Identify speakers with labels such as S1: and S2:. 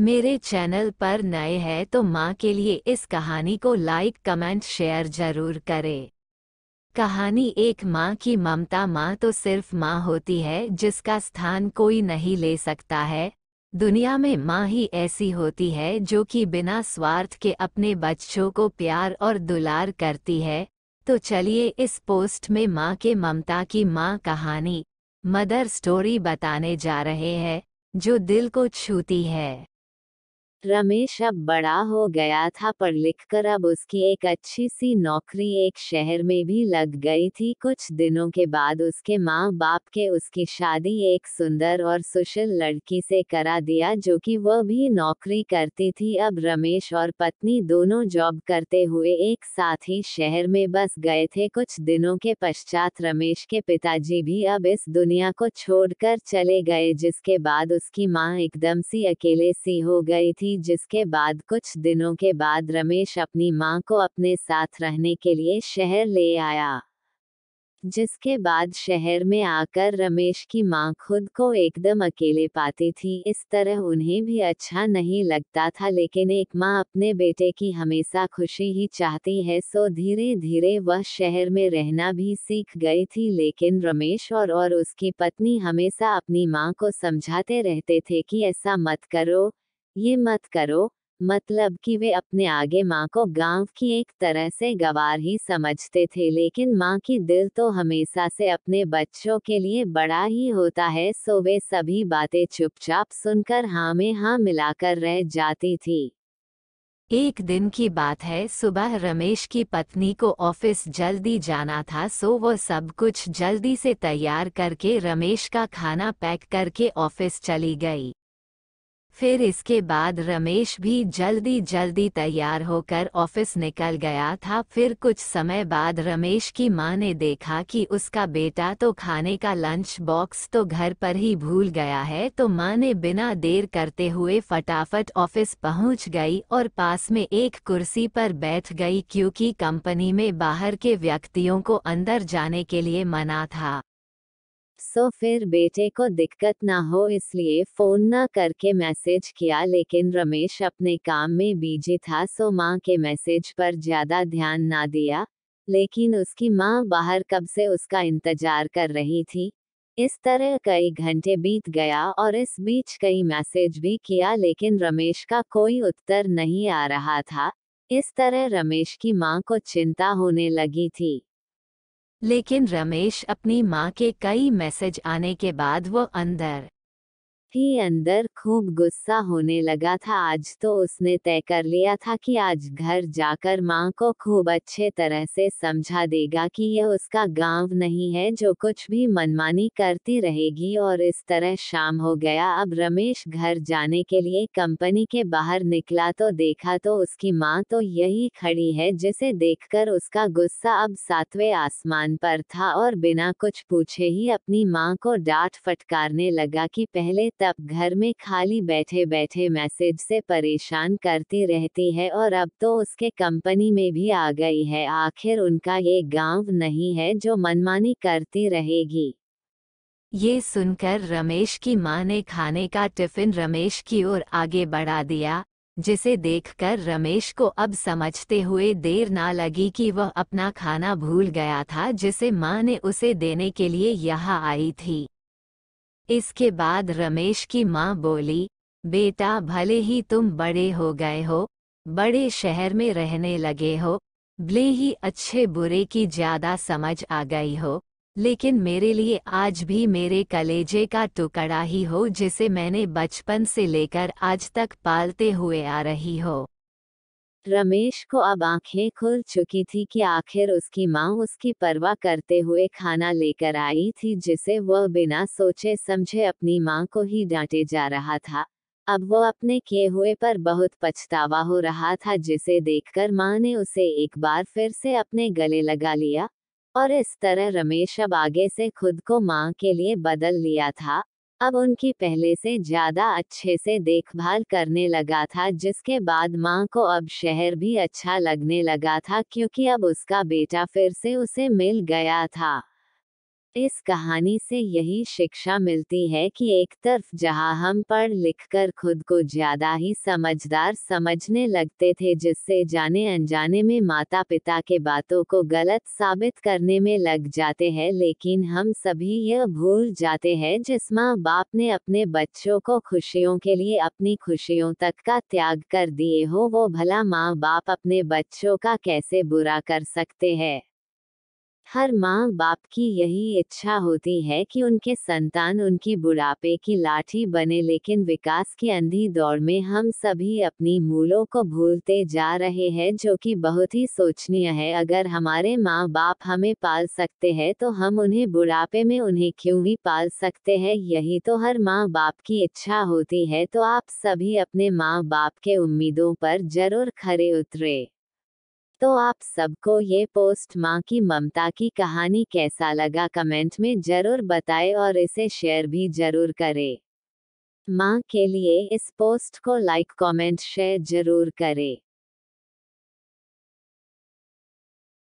S1: मेरे चैनल पर नए हैं तो माँ के लिए इस कहानी को लाइक कमेंट शेयर जरूर करें कहानी एक माँ की ममता माँ तो सिर्फ माँ होती है जिसका स्थान कोई नहीं ले सकता है दुनिया में माँ ही ऐसी होती है जो कि बिना स्वार्थ के अपने बच्चों को प्यार और दुलार करती है तो चलिए इस पोस्ट में माँ के ममता की माँ कहानी मदर स्टोरी बताने जा रहे हैं जो दिल को छूती है रमेश अब बड़ा हो गया था पर लिखकर अब उसकी एक अच्छी सी नौकरी एक शहर में भी लग गई थी कुछ दिनों के बाद उसके माँ बाप के उसकी शादी एक सुंदर और सुशील लड़की से करा दिया जो कि वह भी नौकरी करती थी अब रमेश और पत्नी दोनों जॉब करते हुए एक साथ ही शहर में बस गए थे कुछ दिनों के पश्चात रमेश के पिताजी भी अब इस दुनिया को छोड़कर चले गए जिसके बाद उसकी माँ एकदम सी अकेले सी हो गई थी थी जिसके बाद कुछ दिनों के बाद रमेश अपनी मां को अपने साथ रहने के लिए शहर ले आया जिसके बाद शहर में आकर रमेश की मां खुद को एकदम अकेले पाती थी इस तरह उन्हें भी अच्छा नहीं लगता था लेकिन एक मां अपने बेटे की हमेशा खुशी ही चाहती है सो धीरे धीरे वह शहर में रहना भी सीख गई थी लेकिन रमेश और और उसकी पत्नी हमेशा अपनी मां को समझाते रहते थे कि ऐसा मत करो ये मत करो मतलब कि वे अपने आगे माँ को गांव की एक तरह से गवार ही समझते थे लेकिन माँ की दिल तो हमेशा से अपने बच्चों के लिए बड़ा ही होता है सो वे सभी बातें चुपचाप सुनकर हाँ में हाँ मिलाकर रह जाती थी एक दिन की बात है सुबह रमेश की पत्नी को ऑफिस जल्दी जाना था सो वो सब कुछ जल्दी से तैयार करके रमेश का खाना पैक करके ऑफिस चली गई फिर इसके बाद रमेश भी जल्दी जल्दी तैयार होकर ऑफिस निकल गया था फिर कुछ समय बाद रमेश की मां ने देखा कि उसका बेटा तो खाने का लंच बॉक्स तो घर पर ही भूल गया है तो मां ने बिना देर करते हुए फटाफट ऑफिस पहुंच गई और पास में एक कुर्सी पर बैठ गई क्योंकि कंपनी में बाहर के व्यक्तियों को अंदर जाने के लिए मना था सो फिर बेटे को दिक्कत ना हो इसलिए फोन ना करके मैसेज किया लेकिन रमेश अपने काम में बीजी था सो माँ के मैसेज पर ज्यादा ध्यान ना दिया लेकिन उसकी माँ बाहर कब से उसका इंतजार कर रही थी इस तरह कई घंटे बीत गया और इस बीच कई मैसेज भी किया लेकिन रमेश का कोई उत्तर नहीं आ रहा था इस तरह रमेश की माँ को चिंता होने लगी थी लेकिन रमेश अपनी माँ के कई मैसेज आने के बाद वो अंदर ही अंदर खूब गुस्सा होने लगा था आज तो उसने तय कर लिया था कि आज घर जाकर माँ को खूब अच्छे तरह से समझा देगा कि यह उसका गांव नहीं है जो कुछ भी मनमानी करती रहेगी और इस तरह शाम हो गया अब रमेश घर जाने के लिए कंपनी के बाहर निकला तो देखा तो उसकी माँ तो यही खड़ी है जिसे देखकर उसका गुस्सा अब सातवें आसमान पर था और बिना कुछ पूछे ही अपनी माँ को डांट फटकारने लगा कि पहले तब घर में खाली बैठे बैठे मैसेज से परेशान करती रहती है और अब तो उसके कंपनी में भी आ गई है आखिर उनका ये गांव नहीं है जो मनमानी करती रहेगी ये सुनकर रमेश की मां ने खाने का टिफिन रमेश की ओर आगे बढ़ा दिया जिसे देखकर रमेश को अब समझते हुए देर ना लगी कि वह अपना खाना भूल गया था जिसे मां ने उसे देने के लिए यहाँ आई थी इसके बाद रमेश की माँ बोली बेटा भले ही तुम बड़े हो गए हो बड़े शहर में रहने लगे हो भले ही अच्छे बुरे की ज्यादा समझ आ गई हो लेकिन मेरे लिए आज भी मेरे कलेजे का टुकड़ा ही हो जिसे मैंने बचपन से लेकर आज तक पालते हुए आ रही हो रमेश को अब आंखें खुल चुकी थी कि आखिर उसकी माँ उसकी परवाह करते हुए खाना लेकर आई थी जिसे वह बिना सोचे समझे अपनी माँ को ही डांटे जा रहा था अब वो अपने किए हुए पर बहुत पछतावा हो रहा था जिसे देखकर माँ ने उसे एक बार फिर से अपने गले लगा लिया और इस तरह रमेश अब आगे से खुद को माँ के लिए बदल लिया था अब उनकी पहले से ज्यादा अच्छे से देखभाल करने लगा था जिसके बाद माँ को अब शहर भी अच्छा लगने लगा था क्योंकि अब उसका बेटा फिर से उसे मिल गया था इस कहानी से यही शिक्षा मिलती है कि एक तरफ जहां हम पढ़ लिख कर खुद को ज्यादा ही समझदार समझने लगते थे जिससे जाने अनजाने में माता पिता के बातों को गलत साबित करने में लग जाते हैं लेकिन हम सभी यह भूल जाते हैं जिस माँ बाप ने अपने बच्चों को खुशियों के लिए अपनी खुशियों तक का त्याग कर दिए हो वो भला माँ बाप अपने बच्चों का कैसे बुरा कर सकते हैं हर माँ बाप की यही इच्छा होती है कि उनके संतान उनकी बुढ़ापे की लाठी बने लेकिन विकास की अंधी दौड़ में हम सभी अपनी मूलों को भूलते जा रहे हैं जो कि बहुत ही सोचनीय है अगर हमारे माँ बाप हमें पाल सकते हैं तो हम उन्हें बुढ़ापे में उन्हें क्यों ही पाल सकते हैं यही तो हर माँ बाप की इच्छा होती है तो आप सभी अपने माँ बाप के उम्मीदों पर जरूर खरे उतरे तो आप सबको ये पोस्ट माँ की ममता की कहानी कैसा लगा कमेंट में जरूर बताएं और इसे शेयर भी जरूर करें माँ के लिए इस पोस्ट को लाइक कमेंट शेयर जरूर करें